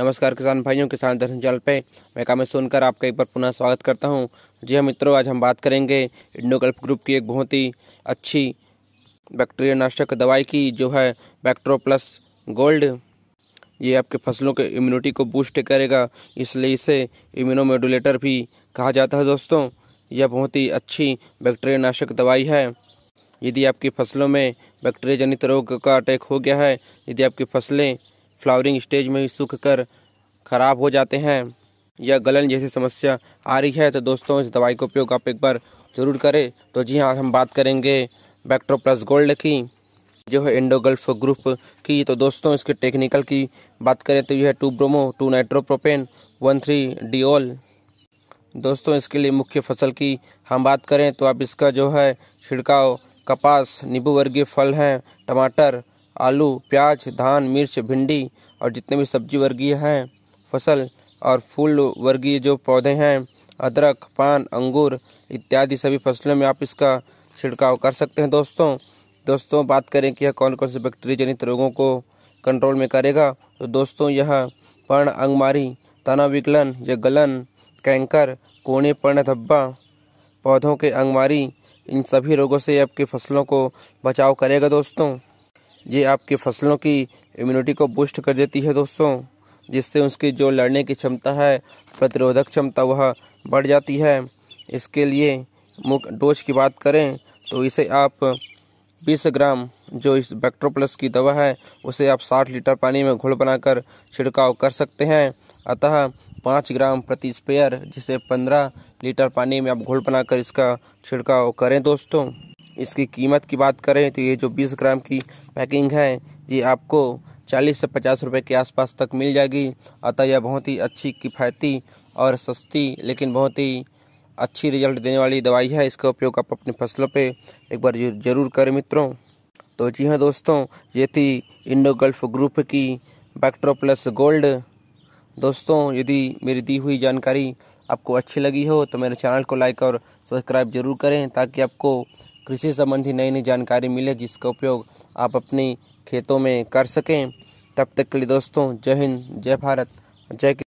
नमस्कार किसान भाइयों किसान दर्शन चैनल पे मैं कामेश सोनकर आपका एक बार पुनः स्वागत करता हूँ जी हाँ मित्रों आज हम बात करेंगे इंडोगल्फ ग्रुप की एक बहुत ही अच्छी बैक्टीरिया नाशक दवाई की जो है बैक्ट्रो प्लस गोल्ड ये आपके फसलों के इम्यूनिटी को बूस्ट करेगा इसलिए इसे इम्यूनोमोडुलेटर भी कहा जाता है दोस्तों यह बहुत ही अच्छी बैक्टीरिया नाशक दवाई है यदि आपकी फसलों में बैक्टीरिया जनित रोग का अटैक हो गया है यदि आपकी फसलें फ्लावरिंग स्टेज में ही सूख कर खराब हो जाते हैं या गलन जैसी समस्या आ रही है तो दोस्तों इस दवाई का उपयोग आप एक बार ज़रूर करें तो जी हाँ हम बात करेंगे बैक्ट्रो प्लस गोल्ड की जो है इंडोगल्फ ग्रुप की तो दोस्तों इसके टेक्निकल की बात करें तो यह है two bromo two nitropropane one three diol दोस्तों इसके लिए मुख्य फसल की हम बात करें तो आप इसका जो है छिड़काव कपास नींबू वर्गीय फल हैं टमाटर आलू प्याज धान मिर्च भिंडी और जितने भी सब्जी वर्गीय हैं फसल और फूल वर्गीय जो पौधे हैं अदरक पान अंगूर इत्यादि सभी फसलों में आप इसका छिड़काव कर सकते हैं दोस्तों दोस्तों बात करें कि यह कौन कौन से बैक्टीरिया जनित रोगों को कंट्रोल में करेगा तो दोस्तों यह पर्ण अंगमारी तना विकलन या गलन कैंकर कोने पर्ण धब्बा पौधों के अंगमारी इन सभी रोगों से आपकी फसलों को बचाव करेगा दोस्तों ये आपके फसलों की इम्यूनिटी को बूस्ट कर देती है दोस्तों जिससे उसकी जो लड़ने की क्षमता है प्रतिरोधक क्षमता वह बढ़ जाती है इसके लिए मुख्य डोज की बात करें तो इसे आप 20 ग्राम जो इस बैक्ट्रो प्लस की दवा है उसे आप 60 लीटर पानी में घोल बनाकर छिड़काव कर सकते हैं अतः पाँच ग्राम प्रति स्पेयर जिसे पंद्रह लीटर पानी में आप घोल बनाकर इसका छिड़काव करें दोस्तों इसकी कीमत की बात करें तो ये जो 20 ग्राम की पैकिंग है ये आपको 40 से 50 रुपए के आसपास तक मिल जाएगी अतः यह बहुत ही अच्छी किफ़ायती और सस्ती लेकिन बहुत ही अच्छी रिजल्ट देने वाली दवाई है इसका उपयोग आप अपनी फसलों पे एक बार जरूर करें मित्रों तो जी हाँ दोस्तों ये थी इंडो गल्फ ग्रुप की बैक्ट्रो प्लस गोल्ड दोस्तों यदि मेरी दी हुई जानकारी आपको अच्छी लगी हो तो मेरे चैनल को लाइक और सब्सक्राइब जरूर करें ताकि आपको कृषि संबंधी नई नई जानकारी मिले जिसका उपयोग आप अपनी खेतों में कर सकें तब तक के लिए दोस्तों जय हिंद जय भारत जय